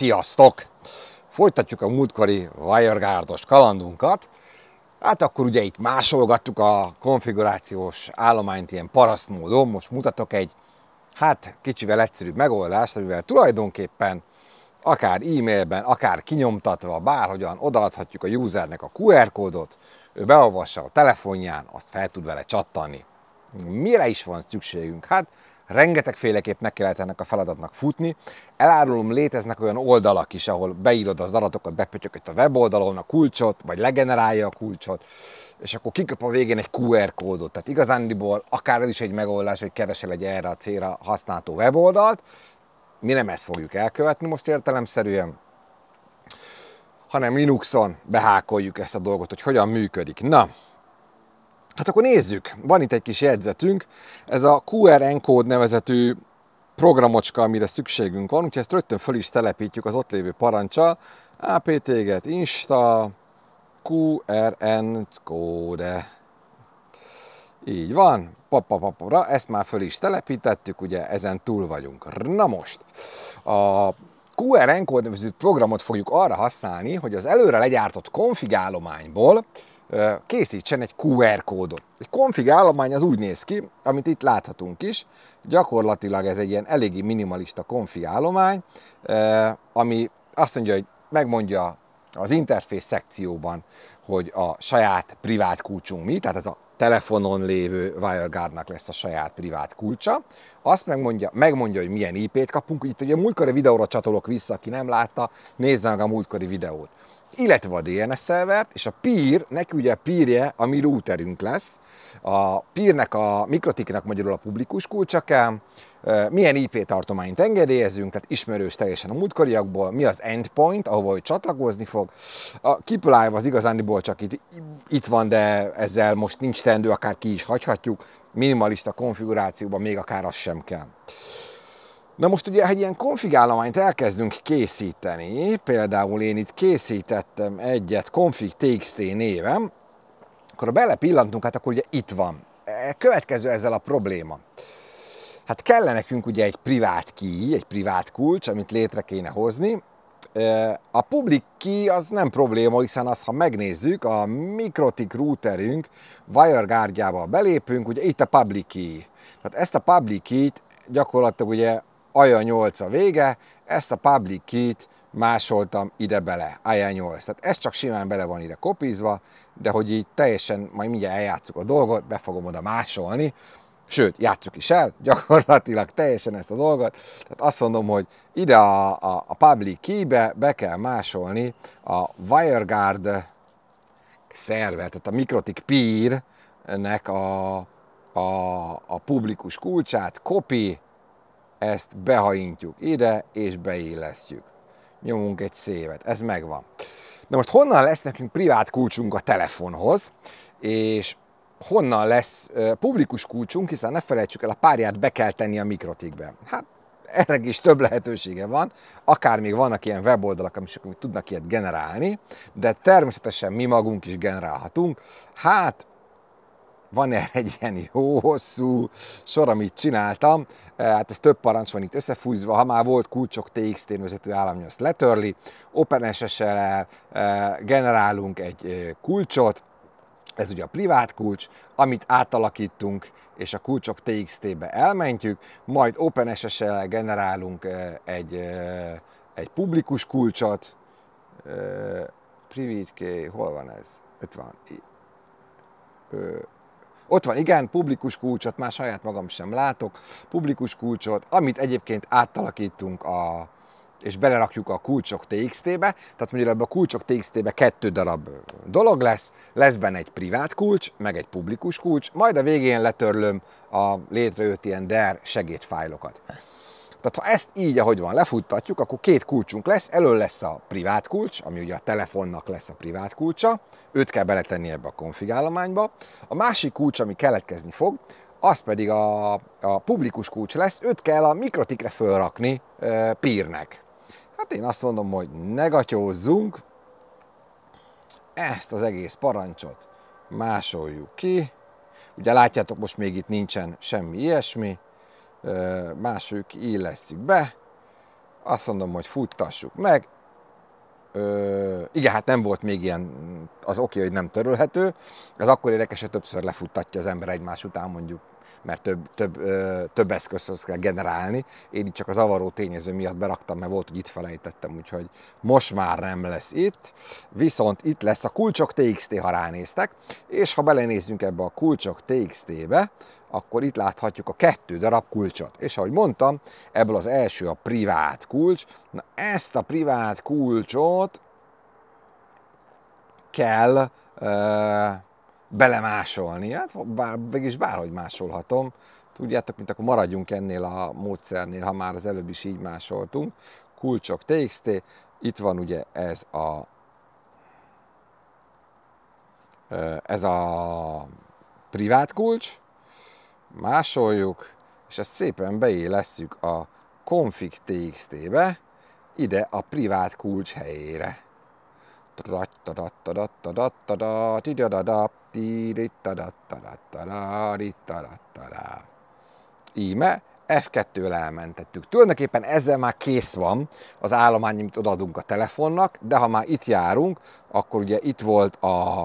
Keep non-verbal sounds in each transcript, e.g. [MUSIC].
Sziasztok! Folytatjuk a múltkori WireGuardos kalandunkat. Hát akkor ugye itt másolgattuk a konfigurációs állományt ilyen paraszt módon. Most mutatok egy, hát kicsivel egyszerűbb megoldást, amivel tulajdonképpen akár e-mailben, akár kinyomtatva, bárhogyan odaadhatjuk a usernek a QR kódot, ő beolvassa a telefonján, azt fel tud vele csattani. Mire is van szükségünk? Hát Rengetegféleképp meg kellett ennek a feladatnak futni. Elárulom, léteznek olyan oldalak is, ahol beírod az adatokat, bepötyököd a weboldalon a kulcsot, vagy legenerálja a kulcsot, és akkor kikap a végén egy QR kódot. Tehát igazándiból akár ez is egy megoldás, hogy keresel egy erre a célra használható weboldalt. Mi nem ezt fogjuk elkövetni most értelemszerűen, hanem Linuxon behákoljuk ezt a dolgot, hogy hogyan működik. Na, Hát akkor nézzük, van itt egy kis jegyzetünk, ez a QR Encode nevezetű programocska, amire szükségünk van, úgyhogy ezt rögtön föl is telepítjük az ott lévő parancsal, apt-get insta QR Encode. Így van, papapapra, ezt már föl is telepítettük, ugye ezen túl vagyunk. Na most, a QR Encode nevezetű programot fogjuk arra használni, hogy az előre legyártott konfigálományból készítsen egy QR kódot. Egy konfig állomány az úgy néz ki, amit itt láthatunk is, gyakorlatilag ez egy ilyen eléggé minimalista konfig állomány, ami azt mondja, hogy megmondja az interfész szekcióban, hogy a saját privát kulcsunk mi, tehát ez a telefonon lévő WireGuardnak lesz a saját privát kulcsa. Azt megmondja, megmondja hogy milyen IP-t kapunk. Itt ugye a múltkori videóra csatolok vissza, aki nem látta, nézze meg a múltkori videót illetve a DNS szervert, és a pír neki ugye a peerje a mi routerünk lesz. A pírnek a mikrotiknak magyarul a publikus kulcsa kell, milyen IP tartományt engedélyezünk, tehát ismerős teljesen a múltkoriakból, mi az endpoint, ahova hogy csatlakozni fog. A Keep Live az igazániból csak itt, itt van, de ezzel most nincs tendő, akár ki is hagyhatjuk, minimalista konfigurációban még akár az sem kell. Na most ugye egy ilyen konfigállományt elkezdünk készíteni, például én itt készítettem egyet config txt névem, akkor ha belepillantunk, hát akkor ugye itt van. E, következő ezzel a probléma. Hát kellene nekünk ugye egy privát key, egy privát kulcs, amit létre kéne hozni. E, a public key az nem probléma, hiszen az, ha megnézzük, a Mikrotik routerünk WireGuardjába belépünk, ugye itt a public key. Tehát ezt a public key-t gyakorlatilag ugye Aja 8 a vége, ezt a public key-t másoltam ide bele, Aja 8. Tehát ez csak simán bele van ide kopízva, de hogy így teljesen, majd mindjárt eljátszuk a dolgot, be fogom oda másolni, sőt, játsszuk is el, [LAUGHS] gyakorlatilag teljesen ezt a dolgot. Tehát azt mondom, hogy ide a, a, a public key-be be kell másolni a WireGuard szervet, tehát a Mikrotik Peer-nek a, a, a publikus kulcsát, copy, ezt behaintjuk ide, és beillesztjük. Nyomunk egy szévet, ez megvan. Na most honnan lesz nekünk privát kulcsunk a telefonhoz, és honnan lesz publikus kulcsunk, hiszen ne felejtsük el, a párját be kell tenni a mikrotikbe. Hát erre is több lehetősége van, akár még vannak ilyen weboldalak, amik tudnak ilyet generálni, de természetesen mi magunk is generálhatunk. Hát van erre egy ilyen jó hosszú sor, amit csináltam. Eh, hát ez több parancs van itt összefúzva, ha már volt kulcsok txt vezető államnyom, azt letörli. OpenSSL-el eh, generálunk egy eh, kulcsot, ez ugye a privát kulcs, amit átalakítunk, és a kulcsok TXT-be elmentjük, majd OpenSSL-el generálunk egy, egy publikus kulcsot, Privit hol van ez? Itt van. Ott van, igen, publikus kulcsot, már saját magam sem látok, publikus kulcsot, amit egyébként átalakítunk a és belerakjuk a kulcsok TXT-be, tehát mondjuk ebbe a kulcsok TXT-be kettő darab dolog lesz, lesz benne egy privát kulcs, meg egy publikus kulcs, majd a végén letörlöm a létrejött ilyen DER segédfájlokat. Tehát ha ezt így, ahogy van, lefuttatjuk, akkor két kulcsunk lesz, elől lesz a privát kulcs, ami ugye a telefonnak lesz a privát kulcsa, őt kell beletenni ebbe a konfigállományba. A másik kulcs, ami keletkezni fog, az pedig a, a publikus kulcs lesz, őt kell a mikrotikre fölrakni e, pírnek. Hát én azt mondom, hogy negatyózzunk, ezt az egész parancsot másoljuk ki. Ugye látjátok, most még itt nincsen semmi ilyesmi, másik élesszük be, azt mondom, hogy futtassuk meg, Ö, igen, hát nem volt még ilyen az oké, hogy nem törölhető. Ez akkor érdekes, hogy többször lefuttatja az ember egymás után mondjuk mert több, több, ö, több eszközhöz kell generálni. Én itt csak az avaró tényező miatt beraktam, mert volt, hogy itt felejtettem, úgyhogy most már nem lesz itt. Viszont itt lesz a kulcsok TXT, ha ránéztek, és ha belenézzünk ebbe a kulcsok TXT-be, akkor itt láthatjuk a kettő darab kulcsot. És ahogy mondtam, ebből az első a privát kulcs. Na ezt a privát kulcsot kell Ö, belemásolni. Hát bár, mégis bárhogy másolhatom. Tudjátok, mint akkor maradjunk ennél a módszernél, ha már az előbb is így másoltunk. Kulcsok TXT, itt van ugye ez a ez a privát kulcs, másoljuk, és ezt szépen beélesszük a config txt-be, ide a privát kulcs helyére. Íme, F2-vel elmentettük. Tulajdonképpen ezzel már kész van az állomány, amit odaadunk a telefonnak, de ha már itt járunk, akkor ugye itt volt a,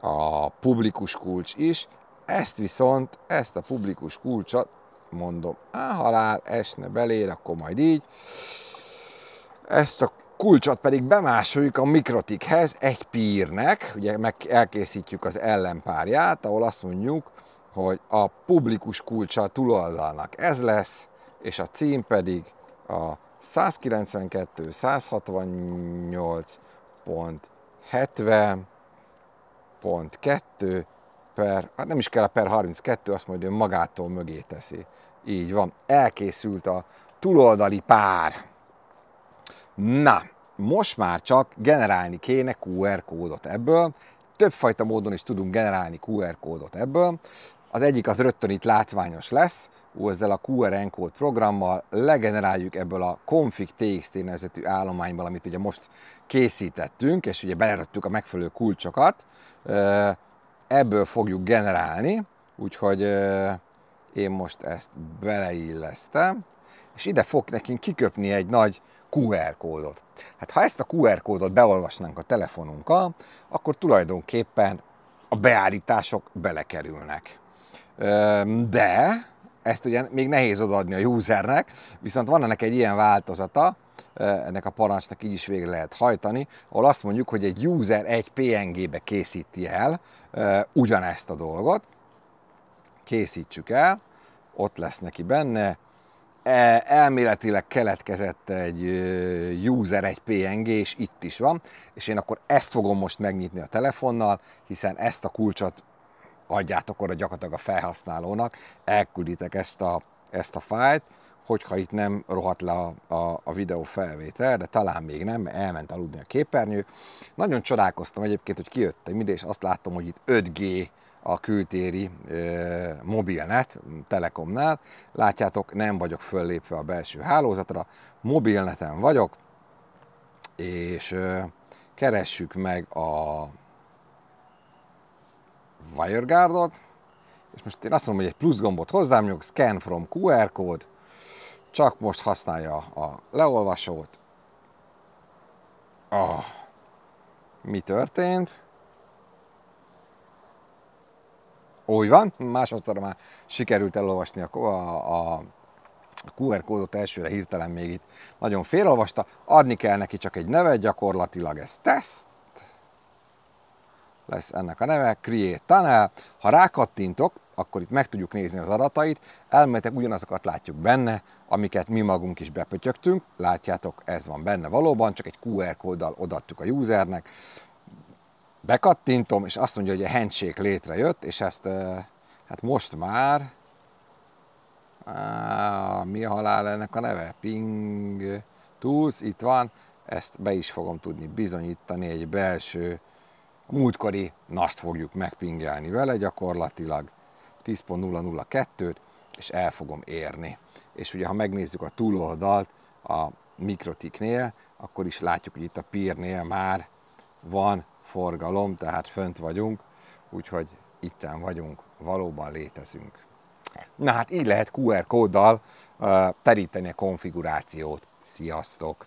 a publikus kulcs is, ezt viszont, ezt a publikus kulcsot, mondom, á, halál, esne belé, akkor majd így, ezt a kulcsot pedig bemásoljuk a mikrotikhez egy pírnek, ugye meg elkészítjük az ellenpárját, ahol azt mondjuk, hogy a publikus kulcsa túloldalnak ez lesz, és a cím pedig a 192.168.70.2 per, hát nem is kell a per 32, azt majd ő magától mögé teszi. Így van, elkészült a túloldali pár. Na, most már csak generálni kéne QR kódot ebből, többfajta módon is tudunk generálni QR kódot ebből. Az egyik az rögtön itt látványos lesz, ezzel a QR Encode programmal legeneráljuk ebből a config txt nevezetű állományból, amit ugye most készítettünk, és ugye beleröttük a megfelelő kulcsokat, ebből fogjuk generálni, úgyhogy én most ezt beleillesztem, és ide fog nekünk kiköpni egy nagy QR kódot. Hát ha ezt a QR kódot beolvasnánk a telefonunkkal, akkor tulajdonképpen a beállítások belekerülnek. De ezt ugye még nehéz odaadni a usernek, viszont van ennek egy ilyen változata, ennek a parancsnak így is végre lehet hajtani, ahol azt mondjuk, hogy egy user egy PNG-be készíti el ugyanezt a dolgot, készítsük el, ott lesz neki benne, E, elméletileg keletkezett egy user, egy PNG, és itt is van, és én akkor ezt fogom most megnyitni a telefonnal, hiszen ezt a kulcsot adjátok oda gyakorlatilag a felhasználónak, elkülditek ezt a, ezt a fájt, hogyha itt nem rohadt le a, a, a videó felvétel, de talán még nem, mert elment aludni a képernyő. Nagyon csodálkoztam egyébként, hogy kijöttem ide, és azt látom, hogy itt 5G a kültéri mobilnet Telekomnál. Látjátok, nem vagyok föllépve a belső hálózatra, mobilneten vagyok, és keressük meg a WireGuardot, és most én azt mondom, hogy egy plusz gombot hozzám nyomok, scan from QR kód, csak most használja a leolvasót. Oh, mi történt? Úgy van, másodszor már sikerült elolvasni a, a, a QR kódot elsőre hirtelen még itt nagyon félolvasta. Adni kell neki csak egy nevet, gyakorlatilag ez teszt. Lesz ennek a neve, Create Tunnel. Ha rákattintok, akkor itt meg tudjuk nézni az adatait. Elméletek ugyanazokat látjuk benne, amiket mi magunk is bepötyögtünk. Látjátok, ez van benne valóban, csak egy QR kóddal odaadtuk a usernek bekattintom, és azt mondja, hogy a hentség létrejött, és ezt hát most már, á, mi a halál ennek a neve? Ping Tools, itt van, ezt be is fogom tudni bizonyítani egy belső, múltkori nast fogjuk megpingelni vele gyakorlatilag, 10.002-t, és el fogom érni. És ugye, ha megnézzük a túloldalt a mikrotiknél, akkor is látjuk, hogy itt a pírnél már van forgalom, tehát fönt vagyunk, úgyhogy itten vagyunk, valóban létezünk. Na hát így lehet QR kóddal uh, teríteni a konfigurációt. Sziasztok!